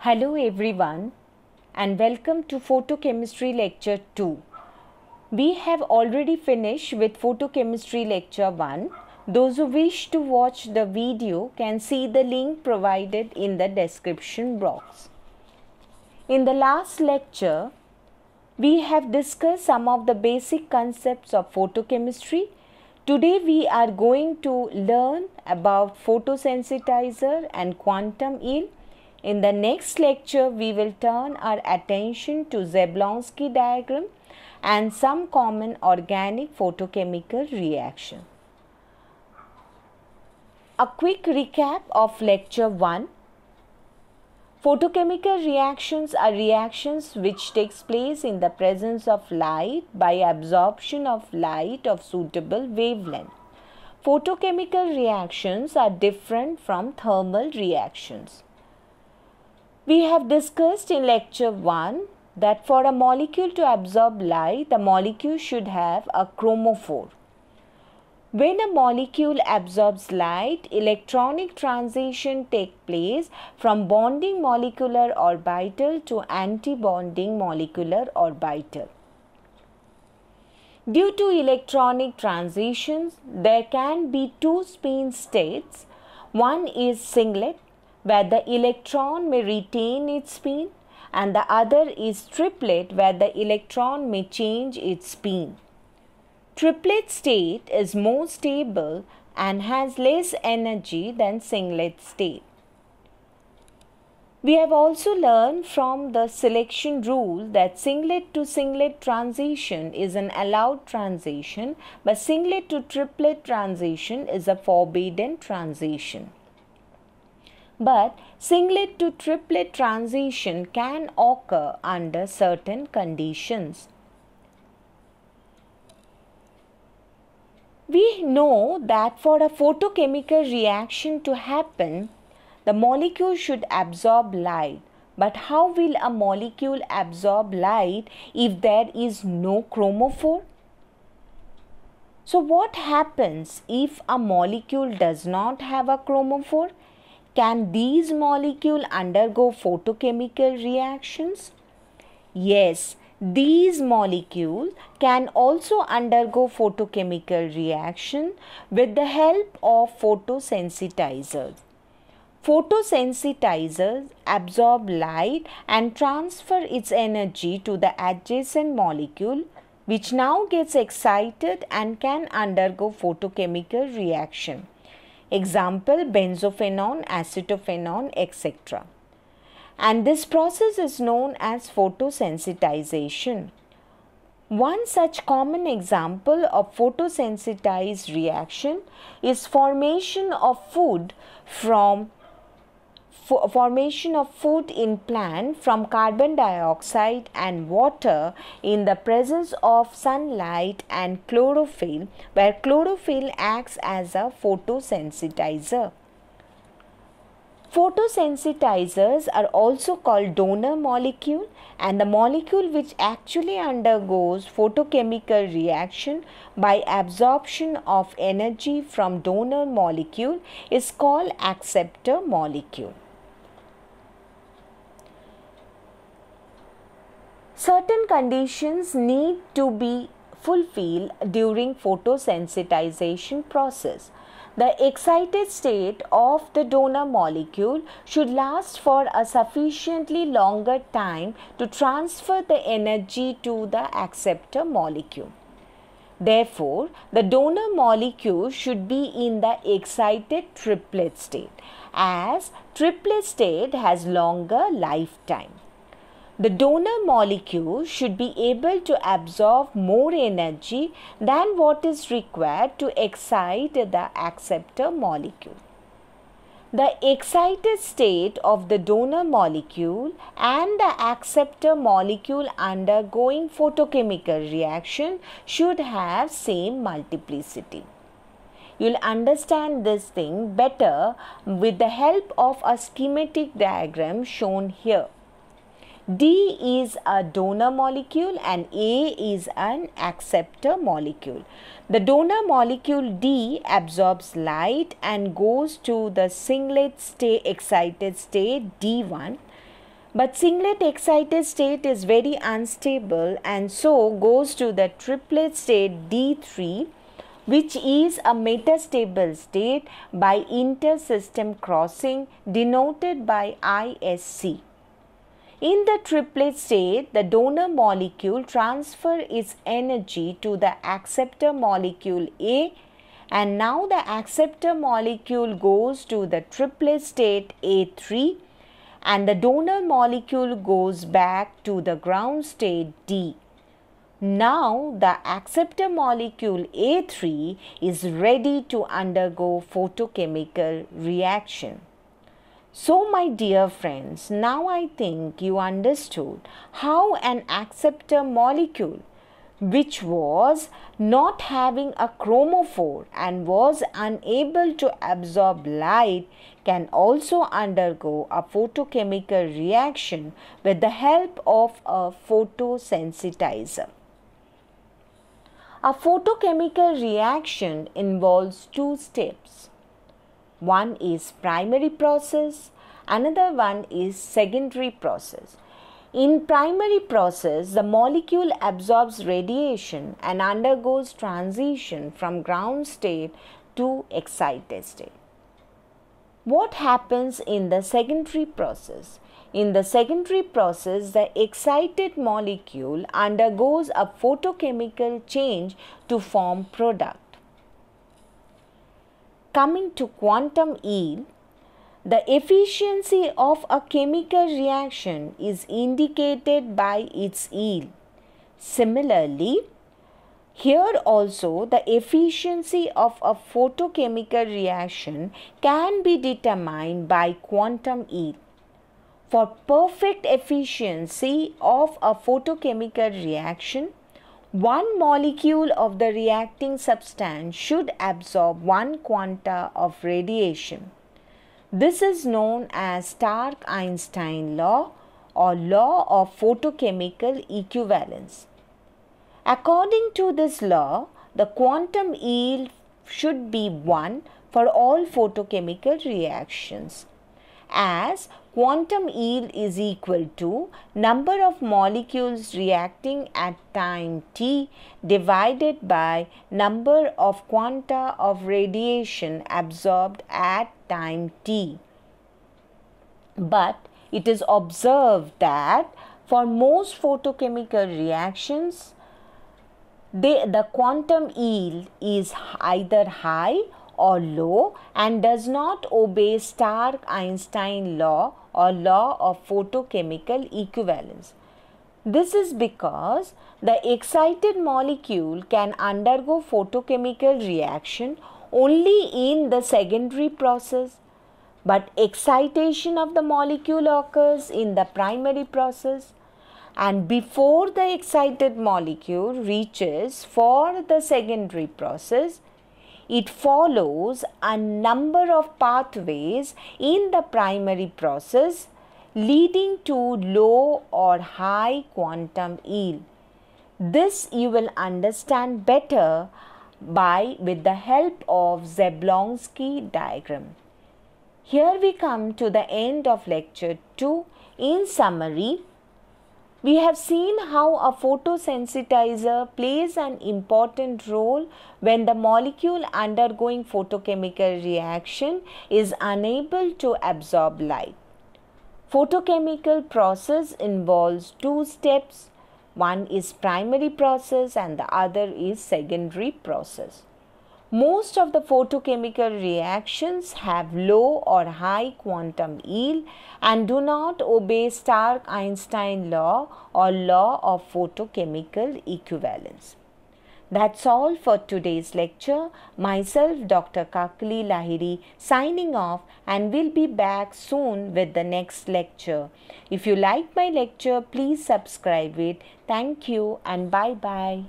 Hello everyone and welcome to photochemistry lecture 2. We have already finished with photochemistry lecture 1. Those who wish to watch the video can see the link provided in the description box. In the last lecture, we have discussed some of the basic concepts of photochemistry. Today we are going to learn about photosensitizer and quantum yield in the next lecture, we will turn our attention to Zeblonsky diagram and some common organic photochemical reaction. A quick recap of lecture 1. Photochemical reactions are reactions which takes place in the presence of light by absorption of light of suitable wavelength. Photochemical reactions are different from thermal reactions. We have discussed in lecture 1 that for a molecule to absorb light, the molecule should have a chromophore. When a molecule absorbs light, electronic transition take place from bonding molecular orbital to antibonding molecular orbital. Due to electronic transitions, there can be two spin states. One is singlet where the electron may retain its spin and the other is triplet where the electron may change its spin. Triplet state is more stable and has less energy than singlet state. We have also learned from the selection rule that singlet to singlet transition is an allowed transition but singlet to triplet transition is a forbidden transition but singlet to triplet transition can occur under certain conditions. We know that for a photochemical reaction to happen, the molecule should absorb light. But how will a molecule absorb light if there is no chromophore? So, what happens if a molecule does not have a chromophore? Can these molecule undergo photochemical reactions? Yes, these molecules can also undergo photochemical reaction with the help of photosensitizers. Photosensitizers absorb light and transfer its energy to the adjacent molecule which now gets excited and can undergo photochemical reaction. Example benzophenone, acetophenone, etc. And this process is known as photosensitization. One such common example of photosensitized reaction is formation of food from formation of food in plant from carbon dioxide and water in the presence of sunlight and chlorophyll where chlorophyll acts as a photosensitizer. Photosensitizers are also called donor molecule and the molecule which actually undergoes photochemical reaction by absorption of energy from donor molecule is called acceptor molecule. Certain conditions need to be fulfilled during photosensitization process. The excited state of the donor molecule should last for a sufficiently longer time to transfer the energy to the acceptor molecule. Therefore, the donor molecule should be in the excited triplet state as triplet state has longer lifetime. The donor molecule should be able to absorb more energy than what is required to excite the acceptor molecule. The excited state of the donor molecule and the acceptor molecule undergoing photochemical reaction should have same multiplicity. You'll understand this thing better with the help of a schematic diagram shown here. D is a donor molecule and A is an acceptor molecule. The donor molecule D absorbs light and goes to the singlet state excited state D1 but singlet excited state is very unstable and so goes to the triplet state D3 which is a metastable state by intersystem crossing denoted by ISC. In the triplet state, the donor molecule transfer its energy to the acceptor molecule A and now the acceptor molecule goes to the triplet state A3 and the donor molecule goes back to the ground state D. Now the acceptor molecule A3 is ready to undergo photochemical reaction. So, my dear friends, now I think you understood how an acceptor molecule, which was not having a chromophore and was unable to absorb light, can also undergo a photochemical reaction with the help of a photosensitizer. A photochemical reaction involves two steps. One is primary process, another one is secondary process. In primary process, the molecule absorbs radiation and undergoes transition from ground state to excited state. What happens in the secondary process? In the secondary process, the excited molecule undergoes a photochemical change to form product coming to quantum yield, the efficiency of a chemical reaction is indicated by its yield. Similarly, here also the efficiency of a photochemical reaction can be determined by quantum yield. For perfect efficiency of a photochemical reaction, one molecule of the reacting substance should absorb one quanta of radiation. This is known as Stark-Einstein law or law of photochemical equivalence. According to this law, the quantum yield should be 1 for all photochemical reactions as quantum yield is equal to number of molecules reacting at time t divided by number of quanta of radiation absorbed at time t. But it is observed that for most photochemical reactions, they, the quantum yield is either high or low and does not obey Stark-Einstein law or law of photochemical equivalence. This is because the excited molecule can undergo photochemical reaction only in the secondary process but excitation of the molecule occurs in the primary process and before the excited molecule reaches for the secondary process it follows a number of pathways in the primary process leading to low or high quantum yield. This you will understand better by with the help of Zeblonsky diagram. Here we come to the end of lecture 2. In summary, we have seen how a photosensitizer plays an important role when the molecule undergoing photochemical reaction is unable to absorb light. Photochemical process involves two steps. One is primary process and the other is secondary process. Most of the photochemical reactions have low or high quantum yield and do not obey Stark-Einstein law or law of photochemical equivalence. That's all for today's lecture. Myself, Dr. Kakli Lahiri, signing off and will be back soon with the next lecture. If you like my lecture, please subscribe it. Thank you and bye bye.